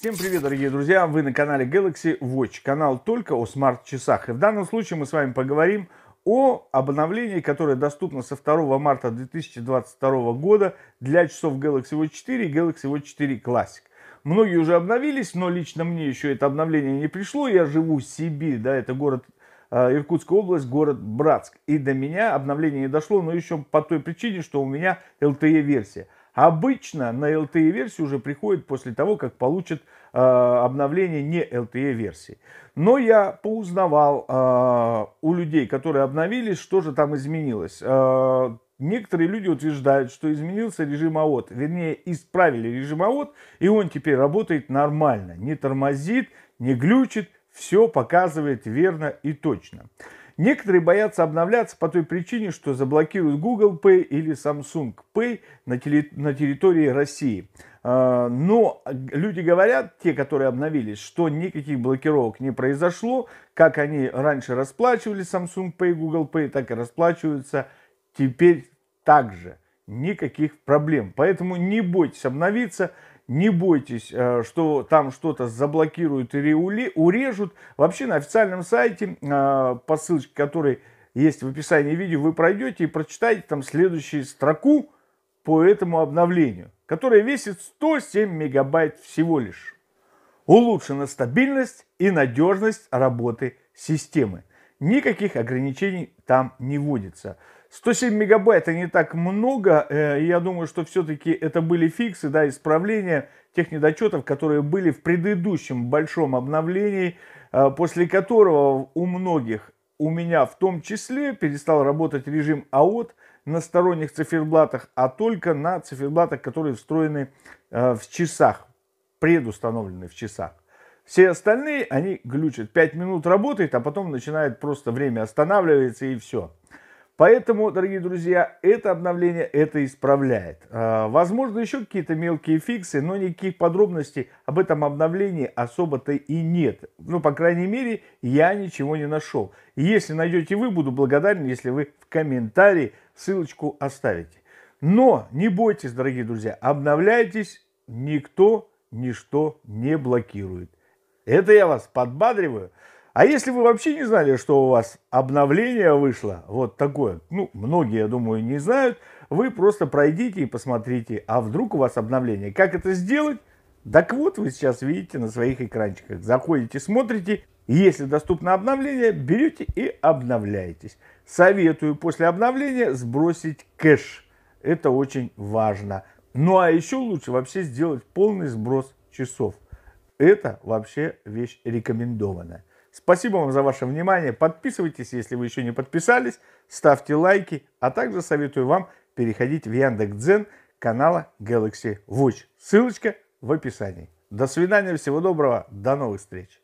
Всем привет, дорогие друзья! Вы на канале Galaxy Watch, канал только о смарт-часах. И в данном случае мы с вами поговорим о обновлении, которое доступно со 2 марта 2022 года для часов Galaxy Watch 4 и Galaxy Watch 4 Classic. Многие уже обновились, но лично мне еще это обновление не пришло. Я живу в Сибири, да, это город э, Иркутская область, город Братск. И до меня обновление не дошло, но еще по той причине, что у меня LTE-версия. Обычно на LTE-версию уже приходит после того, как получат э, обновление не LTE-версии. Но я поузнавал э, у людей, которые обновились, что же там изменилось. Э, некоторые люди утверждают, что изменился режим АОТ. Вернее, исправили режим АОТ, и он теперь работает нормально. Не тормозит, не глючит, все показывает верно и точно. Некоторые боятся обновляться по той причине, что заблокируют Google Pay или Samsung Pay на, теле на территории России. А, но люди говорят, те, которые обновились, что никаких блокировок не произошло. Как они раньше расплачивались Samsung Pay, Google Pay, так и расплачиваются теперь также. Никаких проблем. Поэтому не бойтесь обновиться, не бойтесь, э, что там что-то заблокируют или урежут. Вообще на официальном сайте, э, по ссылочке которой есть в описании видео, вы пройдете и прочитаете там следующую строку по этому обновлению, которая весит 107 мегабайт всего лишь. Улучшена стабильность и надежность работы системы. Никаких ограничений там не вводится. 107 мегабайт, это не так много. Э, я думаю, что все-таки это были фиксы, да, исправления тех недочетов, которые были в предыдущем большом обновлении, э, после которого у многих, у меня в том числе, перестал работать режим АОТ на сторонних циферблатах, а только на циферблатах, которые встроены э, в часах, предустановлены в часах. Все остальные, они глючат. 5 минут работает, а потом начинает просто время останавливается и все. Поэтому, дорогие друзья, это обновление это исправляет. А, возможно, еще какие-то мелкие фиксы, но никаких подробностей об этом обновлении особо-то и нет. Ну, по крайней мере, я ничего не нашел. Если найдете вы, буду благодарен, если вы в комментарии ссылочку оставите. Но не бойтесь, дорогие друзья, обновляйтесь, никто ничто не блокирует. Это я вас подбадриваю. А если вы вообще не знали, что у вас обновление вышло, вот такое, ну, многие, я думаю, не знают, вы просто пройдите и посмотрите, а вдруг у вас обновление. Как это сделать? Так вот, вы сейчас видите на своих экранчиках. Заходите, смотрите, если доступно обновление, берете и обновляетесь. Советую после обновления сбросить кэш. Это очень важно. Ну а еще лучше вообще сделать полный сброс часов. Это вообще вещь рекомендованная. Спасибо вам за ваше внимание. Подписывайтесь, если вы еще не подписались. Ставьте лайки. А также советую вам переходить в Яндекс.Дзен канала Galaxy Watch. Ссылочка в описании. До свидания, всего доброго, до новых встреч.